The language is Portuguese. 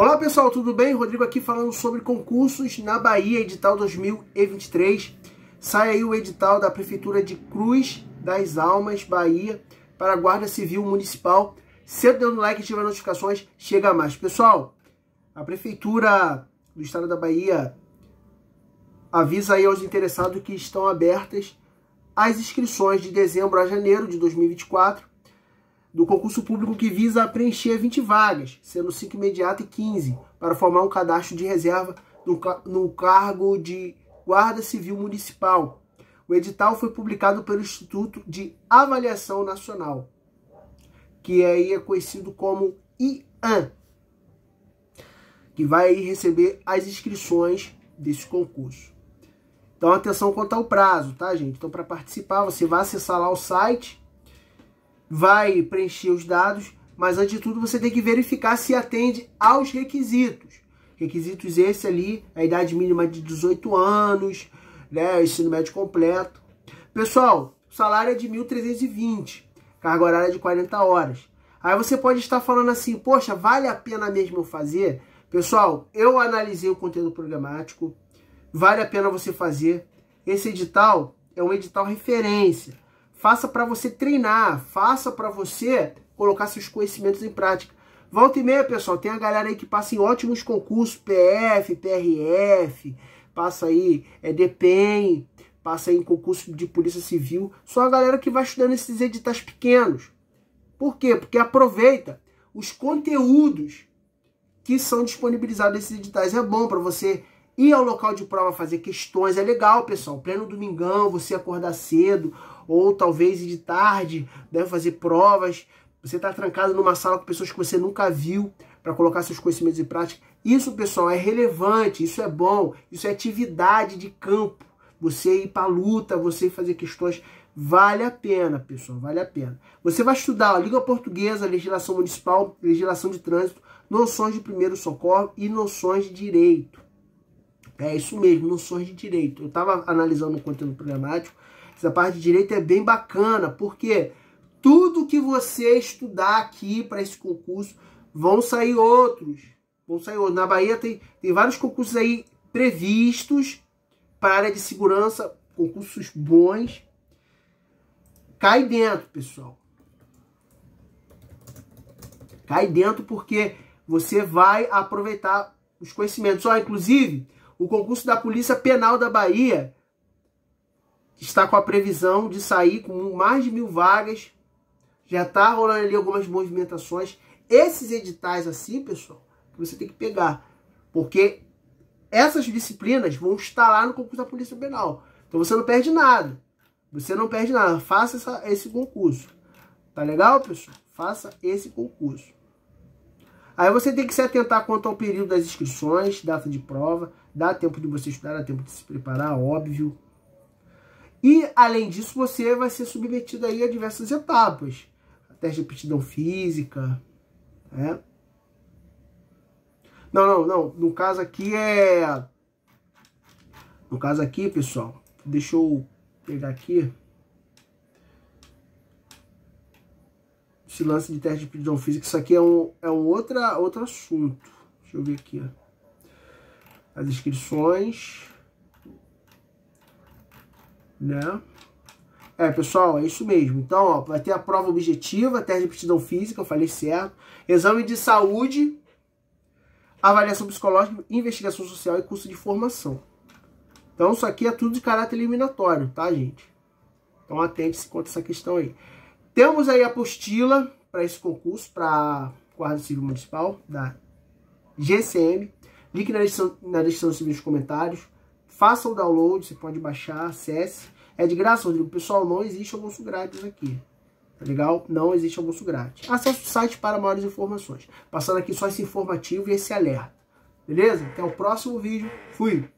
Olá pessoal, tudo bem? Rodrigo aqui falando sobre concursos na Bahia, edital 2023. Sai aí o edital da Prefeitura de Cruz das Almas, Bahia, para a Guarda Civil Municipal. Sempre dando like, e ativa notificações, chega mais. Pessoal, a Prefeitura do Estado da Bahia avisa aí aos interessados que estão abertas as inscrições de dezembro a janeiro de 2024 do concurso público que visa preencher 20 vagas, sendo 5 imediatas e 15, para formar um cadastro de reserva no, no cargo de Guarda Civil Municipal. O edital foi publicado pelo Instituto de Avaliação Nacional, que é aí é conhecido como IAN, que vai receber as inscrições desse concurso. Então atenção quanto ao prazo, tá, gente? Então para participar, você vai acessar lá o site vai preencher os dados, mas antes de tudo você tem que verificar se atende aos requisitos. Requisitos esse ali, a idade mínima de 18 anos, né, ensino médio completo. Pessoal, o salário é de 1.320, carga horária é de 40 horas. Aí você pode estar falando assim, poxa, vale a pena mesmo eu fazer? Pessoal, eu analisei o conteúdo programático, vale a pena você fazer. Esse edital é um edital referência faça para você treinar, faça para você colocar seus conhecimentos em prática. Volta e meia, pessoal, tem a galera aí que passa em ótimos concursos, PF, PRF, passa aí é, DPEM, passa aí em concurso de Polícia Civil. Só a galera que vai estudando esses editais pequenos. Por quê? Porque aproveita os conteúdos que são disponibilizados nesses editais. É bom para você Ir ao local de prova fazer questões é legal, pessoal. Pleno domingão, você acordar cedo ou talvez de tarde, deve né, fazer provas. Você está trancado numa sala com pessoas que você nunca viu para colocar seus conhecimentos em prática. Isso, pessoal, é relevante, isso é bom, isso é atividade de campo. Você ir para luta, você fazer questões, vale a pena, pessoal, vale a pena. Você vai estudar a língua portuguesa, legislação municipal, legislação de trânsito, noções de primeiro socorro e noções de direito. É isso mesmo, noções de direito. Eu estava analisando o conteúdo programático. Essa parte de direito é bem bacana, porque tudo que você estudar aqui para esse concurso, vão sair outros. Vão sair outros. Na Bahia tem, tem vários concursos aí previstos para área de segurança, concursos bons. Cai dentro, pessoal. Cai dentro porque você vai aproveitar os conhecimentos. Só, inclusive, o concurso da Polícia Penal da Bahia está com a previsão de sair com mais de mil vagas. Já está rolando ali algumas movimentações. Esses editais assim, pessoal, você tem que pegar. Porque essas disciplinas vão estar lá no concurso da Polícia Penal. Então você não perde nada. Você não perde nada. Faça essa, esse concurso. Tá legal, pessoal? Faça esse concurso. Aí você tem que se atentar quanto ao período das inscrições, data de prova, dá tempo de você estudar, dá tempo de se preparar, óbvio. E, além disso, você vai ser submetido aí a diversas etapas. Teste de aptidão física, né? Não, não, não. No caso aqui é... No caso aqui, pessoal, deixa eu pegar aqui... esse lance de teste de aptidão física. Isso aqui é um, é um outra, outro assunto. Deixa eu ver aqui. Ó. As inscrições. Né? É, pessoal, é isso mesmo. Então, ó, vai ter a prova objetiva, teste de aptidão física, eu falei certo. Exame de saúde, avaliação psicológica, investigação social e curso de formação. Então, isso aqui é tudo de caráter eliminatório, tá, gente? Então, atente-se quanto a essa questão aí. Temos aí a apostila para esse concurso, para Guarda Civil Municipal, da GCM. Link na descrição, na descrição dos meus comentários. Faça o download, você pode baixar, acesse. É de graça, Rodrigo. Pessoal, não existe almoço grátis aqui. Tá legal? Não existe almoço grátis. Acesse o site para maiores informações. Passando aqui só esse informativo e esse alerta. Beleza? Até o próximo vídeo. Fui!